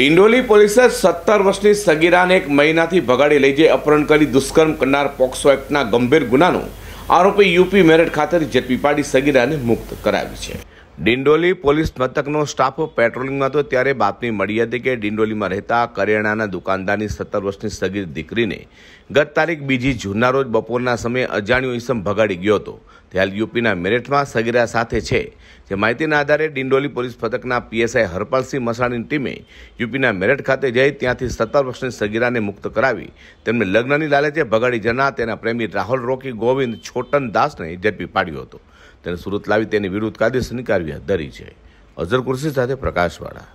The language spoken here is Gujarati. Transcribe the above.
ડિંડોલી પોલીસે સત્તર વર્ષની સગીરાને એક મહિનાથી ભગાડી લઈ જઈ અપહરણ કરી દુષ્કર્મ કરનાર પોક્સો એક્ટના ગંભીર ગુનાનો આરોપી યુપી મેરઠ ખાતેથી ઝડપી પાડી સગીરાને મુક્ત કરાવી છે ડિંડોલી પોલીસ મથકનો સ્ટાફ પેટ્રોલિંગમાં હતો ત્યારે બાતમી મળી હતી કે ડિંડોલીમાં રહેતા કરિયાણાના દુકાનદારની સત્તર વર્ષની સગીર દીકરીને ગત તારીખ બીજી જૂનના રોજ બપોરના સમયે અજાણ્યો ઇસમ ભગાડી ગયો હતો તે હાલ યુપીના મેરઠમાં સગીરા સાથે છે જે માહિતીના આધારે ડિંડોલી પોલીસ મથકના પીએસઆઈ હરપાલસિંહ મસાણીની ટીમે યુપીના મેરઠ ખાતે જઈ ત્યાંથી સત્તર વર્ષની સગીરાને મુક્ત કરાવી તેમને લગ્નની લાલચે ભગાડી જનાર તેના પ્રેમી રાહુલ રોકી ગોવિંદ છોટન દાસને ઝડપી પાડ્યો હતો તેને સુરત લાવી તેની વિરુદ્ધ કાયદેસરની હાથ ધરી છે અઝર કુરશી સાથે પ્રકાશવાળા